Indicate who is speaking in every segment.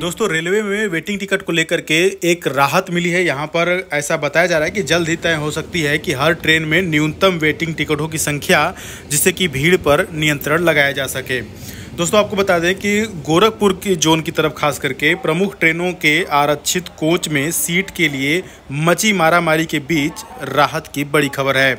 Speaker 1: दोस्तों रेलवे में waiting ticket को लेकर के एक राहत मिली है यहाँ पर ऐसा बताया जा रहा है कि जल्द ही तय हो सकती है कि हर ट्रेन में न्यूनतम वेटिंग टिकटों की संख्या जिससे कि भीड़ पर नियंत्रण लगाया जा सके दोस्तों आपको बता दें कि गोरखपुर की जोन की तरफ खास करके प्रमुख ट्रेनों के आरक्षित कोच में सीट के लिए मची मारामारी के बीच राहत की बड़ी खबर है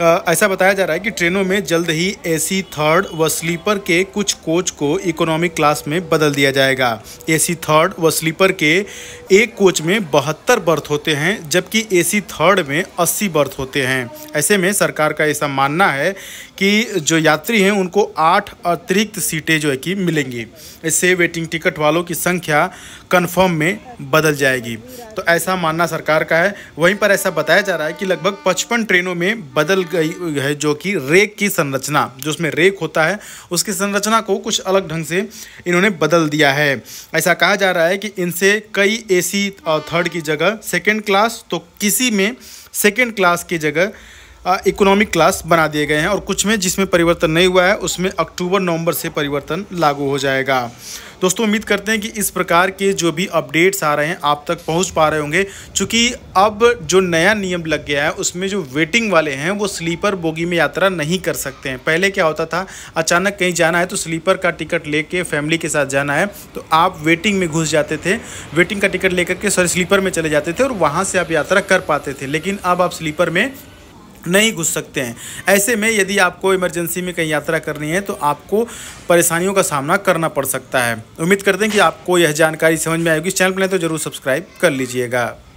Speaker 1: ऐसा बताया जा रहा है कि ट्रेनों में जल्द ही एसी थर्ड व स्लीपर के कुछ कोच को इकोनॉमिक क्लास में बदल दिया जाएगा एसी थर्ड व स्लीपर के एक कोच में बहत्तर बर्थ होते हैं जबकि एसी थर्ड में अस्सी बर्थ होते हैं ऐसे में सरकार का ऐसा मानना है कि जो यात्री हैं उनको आठ अतिरिक्त सीटें जो है कि मिलेंगी इससे वेटिंग टिकट वालों की संख्या कन्फर्म में बदल जाएगी तो ऐसा मानना सरकार का है वहीं पर ऐसा बताया जा रहा है कि लगभग पचपन ट्रेनों में बदल गई है जो कि रेक की संरचना जो उसमें रेक होता है उसकी संरचना को कुछ अलग ढंग से इन्होंने बदल दिया है ऐसा कहा जा रहा है कि इनसे कई एसी और थर्ड की जगह सेकेंड क्लास तो किसी में सेकेंड क्लास की जगह इकोनॉमिक क्लास बना दिए गए हैं और कुछ में जिसमें परिवर्तन नहीं हुआ है उसमें अक्टूबर नवंबर से परिवर्तन लागू हो जाएगा दोस्तों उम्मीद करते हैं कि इस प्रकार के जो भी अपडेट्स आ रहे हैं आप तक पहुंच पा रहे होंगे क्योंकि अब जो नया नियम लग गया है उसमें जो वेटिंग वाले हैं वो स्लीपर बोगी में यात्रा नहीं कर सकते हैं पहले क्या होता था अचानक कहीं जाना है तो स्लीपर का टिकट लेके फैमिली के साथ जाना है तो आप वेटिंग में घुस जाते थे वेटिंग का टिकट लेकर के सॉरी स्लीपर में चले जाते थे और वहाँ से आप यात्रा कर पाते थे लेकिन अब आप स्लीपर में नहीं घुस सकते हैं ऐसे में यदि आपको इमरजेंसी में कहीं यात्रा करनी है तो आपको परेशानियों का सामना करना पड़ सकता है उम्मीद करते हैं कि आपको यह जानकारी समझ में आएगी चैनल पर तो जरूर सब्सक्राइब कर लीजिएगा